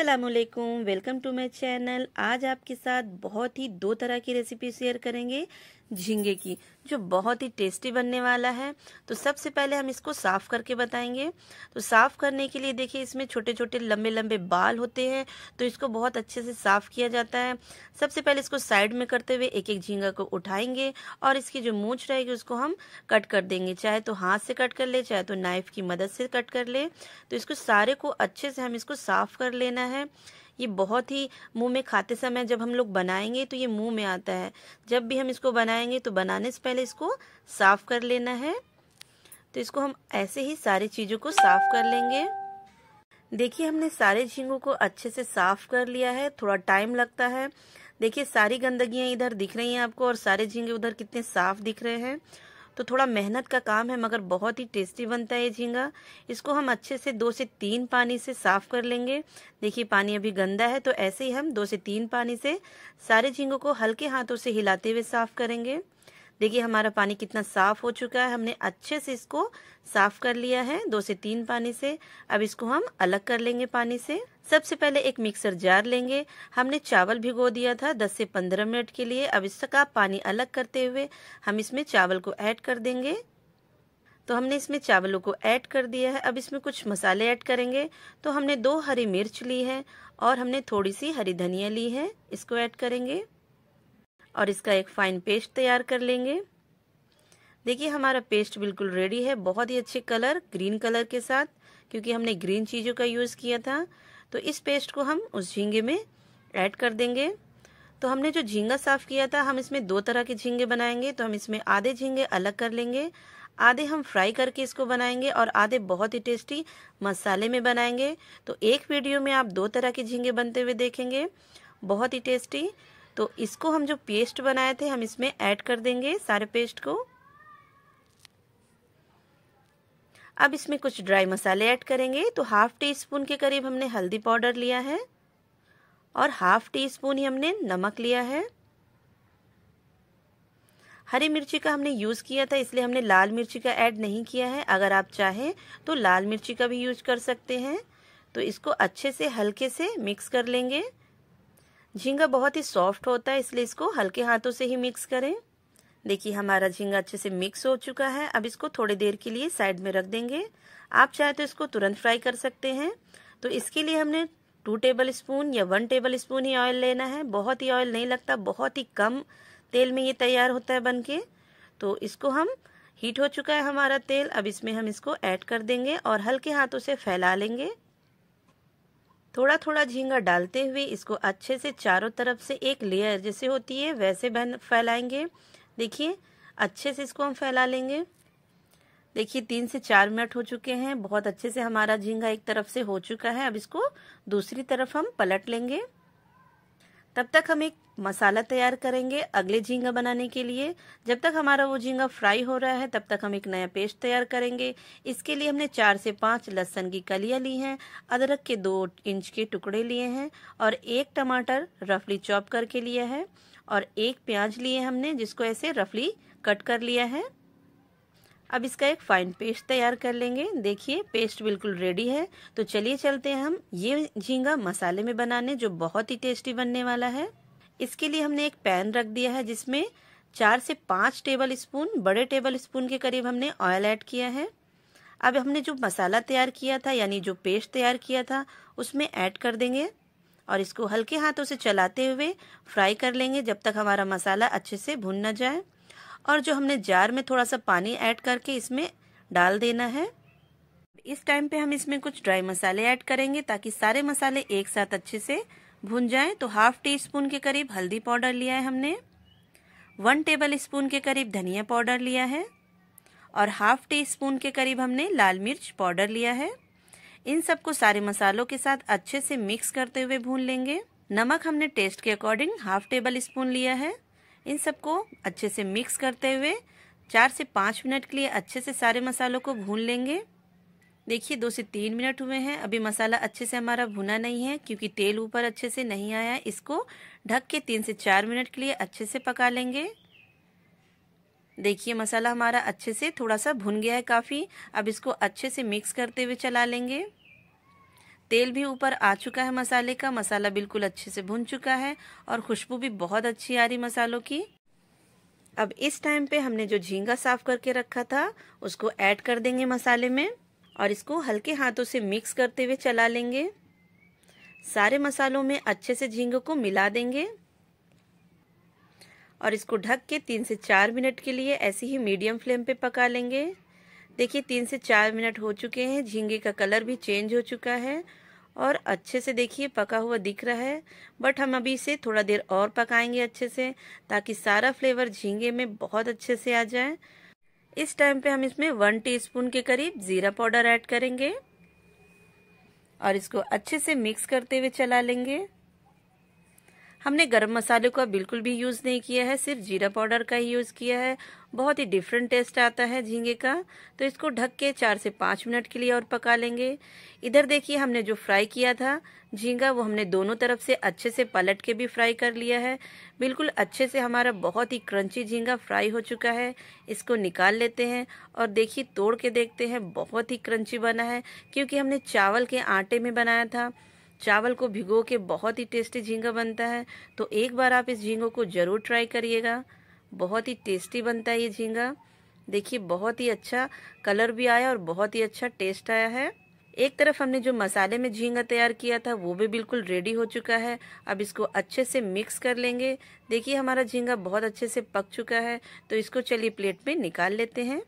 असलकुम welcome to my channel आज आपके साथ बहुत ही दो तरह की रेसिपी शेयर करेंगे झींगे की जो बहुत ही टेस्टी बनने वाला है तो सबसे पहले हम इसको साफ़ करके बताएंगे तो साफ़ करने के लिए देखिए इसमें छोटे छोटे लंबे लंबे बाल होते हैं तो इसको बहुत अच्छे से साफ़ किया जाता है सबसे पहले इसको साइड में करते हुए एक एक झींगा को उठाएंगे और इसकी जो मूछ रहेगी उसको हम कट कर देंगे चाहे तो हाथ से कट कर ले चाहे तो नाइफ़ की मदद से कट कर ले तो इसको सारे को अच्छे से हम इसको साफ़ कर लेना है ये बहुत ही मुंह में खाते समय जब हम लोग बनाएंगे तो ये मुंह में आता है जब भी हम इसको बनाएंगे तो बनाने से पहले इसको साफ़ कर लेना है तो इसको हम ऐसे ही सारी चीज़ों को साफ़ कर लेंगे देखिए हमने सारे झींगों को अच्छे से साफ़ कर लिया है थोड़ा टाइम लगता है देखिए सारी गंदगी इधर दिख रही हैं आपको और सारे झींगे उधर कितने साफ़ दिख रहे हैं तो थोड़ा मेहनत का काम है मगर बहुत ही टेस्टी बनता है ये झींगा इसको हम अच्छे से दो से तीन पानी से साफ कर लेंगे देखिए पानी अभी गंदा है तो ऐसे ही हम दो से तीन पानी से सारे झींगों को हल्के हाथों से हिलाते हुए साफ करेंगे देखिए हमारा पानी कितना साफ हो चुका है हमने अच्छे से इसको साफ कर लिया है दो से तीन पानी से अब इसको हम अलग कर लेंगे पानी से सबसे पहले एक मिक्सर जार लेंगे हमने चावल भिगो दिया था 10 से 15 मिनट के लिए अब इसका पानी अलग करते हुए हम इसमें चावल को ऐड कर देंगे तो हमने इसमें चावलों को ऐड कर दिया है अब इसमें कुछ मसाले ऐड करेंगे तो हमने दो हरी मिर्च ली है और हमने थोड़ी सी हरी धनिया ली है इसको ऐड करेंगे और इसका एक फाइन पेस्ट तैयार कर लेंगे देखिए हमारा पेस्ट बिल्कुल रेडी है बहुत ही अच्छे कलर ग्रीन कलर के साथ क्योंकि हमने ग्रीन चीज़ों का यूज़ किया था तो इस पेस्ट को हम उस झींगे में ऐड कर देंगे तो हमने जो झींगा साफ़ किया था हम इसमें दो तरह के झींगे बनाएंगे तो हम इसमें आधे झींगे अलग कर लेंगे आधे हम फ्राई करके इसको बनाएंगे और आधे बहुत ही टेस्टी मसाले में बनाएंगे तो एक वीडियो में आप दो तरह के झींगे बनते हुए देखेंगे बहुत ही टेस्टी तो इसको हम जो पेस्ट बनाए थे हम इसमें ऐड कर देंगे सारे पेस्ट को अब इसमें कुछ ड्राई मसाले ऐड करेंगे तो हाफ टी स्पून के करीब हमने हल्दी पाउडर लिया है और हाफ टी स्पून ही हमने नमक लिया है हरी मिर्ची का हमने यूज़ किया था इसलिए हमने लाल मिर्ची का ऐड नहीं किया है अगर आप चाहें तो लाल मिर्ची का भी यूज कर सकते हैं तो इसको अच्छे से हल्के से मिक्स कर लेंगे झींगा बहुत ही सॉफ्ट होता है इसलिए इसको हल्के हाथों से ही मिक्स करें देखिए हमारा झींगा अच्छे से मिक्स हो चुका है अब इसको थोड़ी देर के लिए साइड में रख देंगे आप चाहे तो इसको तुरंत फ्राई कर सकते हैं तो इसके लिए हमने टू टेबल स्पून या वन टेबल स्पून ही ऑयल लेना है बहुत ही ऑयल नहीं लगता बहुत ही कम तेल में ये तैयार होता है बनके तो इसको हम हीट हो चुका है हमारा तेल अब इसमें हम इसको ऐड कर देंगे और हल्के हाथों से फैला लेंगे थोड़ा थोड़ा झींगा डालते हुए इसको अच्छे से चारों तरफ से एक लेयर जैसे होती है वैसे बहन फैलाएंगे देखिए अच्छे से इसको हम फैला लेंगे देखिए तीन से चार मिनट हो चुके हैं बहुत अच्छे से हमारा झींगा एक तरफ से हो चुका है अब इसको दूसरी तरफ हम पलट लेंगे तब तक हम एक मसाला तैयार करेंगे अगले झींगा बनाने के लिए जब तक हमारा वो झींगा फ्राई हो रहा है तब तक हम एक नया पेस्ट तैयार करेंगे इसके लिए हमने चार से पाँच लहसन की कलियाँ ली हैं अदरक के दो इंच के टुकड़े लिए हैं और एक टमाटर रफली चॉप करके लिया है और एक प्याज लिए हमने जिसको ऐसे रफली कट कर लिया है अब इसका एक फाइन पेस्ट तैयार कर लेंगे देखिए पेस्ट बिल्कुल रेडी है तो चलिए चलते हैं हम ये झींगा मसाले में बनाने जो बहुत ही टेस्टी बनने वाला है इसके लिए हमने एक पैन रख दिया है जिसमें चार से पाँच टेबल स्पून बड़े टेबल स्पून के करीब हमने ऑयल ऐड किया है अब हमने जो मसाला तैयार किया था यानी जो पेस्ट तैयार किया था उसमें ऐड कर देंगे और इसको हल्के हाथों से चलाते हुए फ्राई कर लेंगे जब तक हमारा मसाला अच्छे से भुन ना जाए और जो हमने जार में थोड़ा सा पानी ऐड करके इसमें डाल देना है इस टाइम पे हम इसमें कुछ ड्राई मसाले ऐड करेंगे ताकि सारे मसाले एक साथ अच्छे से भुन जाए तो हाफ टी स्पून के करीब हल्दी पाउडर लिया है हमने वन टेबल स्पून के करीब धनिया पाउडर लिया है और हाफ टी स्पून के करीब हमने लाल मिर्च पाउडर लिया है इन सबको सारे मसालों के साथ अच्छे से मिक्स करते हुए भून लेंगे नमक हमने टेस्ट के अकॉर्डिंग हाफ टेबल स्पून लिया है इन सबको अच्छे से मिक्स करते हुए चार से पाँच मिनट के लिए अच्छे से सारे मसालों को भून लेंगे देखिए दो से तीन मिनट हुए हैं अभी मसाला अच्छे से हमारा भुना नहीं है क्योंकि तेल ऊपर अच्छे से नहीं आया इसको ढक के तीन से चार मिनट के लिए अच्छे से पका लेंगे देखिए मसाला हमारा अच्छे से थोड़ा सा भुन गया है काफ़ी अब इसको अच्छे से मिक्स करते हुए चला लेंगे तेल भी ऊपर आ चुका है मसाले का मसाला बिल्कुल अच्छे से भुन चुका है और खुशबू भी बहुत अच्छी आ रही मसालों की अब इस टाइम पे हमने जो झींगा साफ करके रखा था उसको ऐड कर देंगे मसाले में और इसको हल्के हाथों से मिक्स करते हुए चला लेंगे सारे मसालों में अच्छे से झींग को मिला देंगे और इसको ढक के तीन से चार मिनट के लिए ऐसे ही मीडियम फ्लेम पे पका लेंगे देखिए तीन से चार मिनट हो चुके हैं झींगे का कलर भी चेंज हो चुका है और अच्छे से देखिए पका हुआ दिख रहा है बट हम अभी इसे थोड़ा देर और पकाएंगे अच्छे से ताकि सारा फ्लेवर झींगे में बहुत अच्छे से आ जाए इस टाइम पे हम इसमें वन टीस्पून के करीब ज़ीरा पाउडर ऐड करेंगे और इसको अच्छे से मिक्स करते हुए चला लेंगे हमने गरम मसाले का बिल्कुल भी यूज़ नहीं किया है सिर्फ जीरा पाउडर का ही यूज़ किया है बहुत ही डिफरेंट टेस्ट आता है झींगे का तो इसको ढक के चार से पांच मिनट के लिए और पका लेंगे इधर देखिए हमने जो फ्राई किया था झींगा वो हमने दोनों तरफ से अच्छे से पलट के भी फ्राई कर लिया है बिल्कुल अच्छे से हमारा बहुत ही क्रंची झींगा फ्राई हो चुका है इसको निकाल लेते हैं और देखिए तोड़ के देखते हैं बहुत ही क्रंची बना है क्योंकि हमने चावल के आटे में बनाया था चावल को भिगो के बहुत ही टेस्टी झींगा बनता है तो एक बार आप इस झींगों को ज़रूर ट्राई करिएगा बहुत ही टेस्टी बनता है ये झींगा देखिए बहुत ही अच्छा कलर भी आया और बहुत ही अच्छा टेस्ट आया है एक तरफ हमने जो मसाले में झींगा तैयार किया था वो भी बिल्कुल रेडी हो चुका है अब इसको अच्छे से मिक्स कर लेंगे देखिए हमारा झींगा बहुत अच्छे से पक चुका है तो इसको चलिए प्लेट में निकाल लेते हैं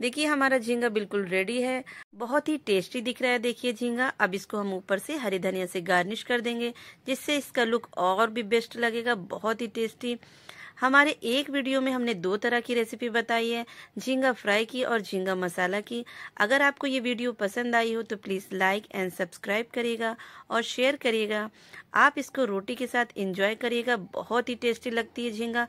देखिए हमारा झींगा बिल्कुल रेडी है बहुत ही टेस्टी दिख रहा है देखिए झींगा अब इसको हम ऊपर से हरी धनिया से गार्निश कर देंगे जिससे इसका लुक और भी बेस्ट लगेगा बहुत ही टेस्टी हमारे एक वीडियो में हमने दो तरह की रेसिपी बताई है झींगा फ्राई की और झींगा मसाला की अगर आपको ये वीडियो पसंद आई हो तो प्लीज़ लाइक एंड सब्सक्राइब करिएगा और शेयर करिएगा आप इसको रोटी के साथ एंजॉय करिएगा बहुत ही टेस्टी लगती है झींगा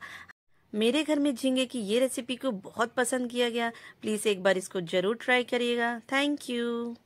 मेरे घर में झींगे की ये रेसिपी को बहुत पसंद किया गया प्लीज़ एक बार इसको ज़रूर ट्राई करिएगा थैंक यू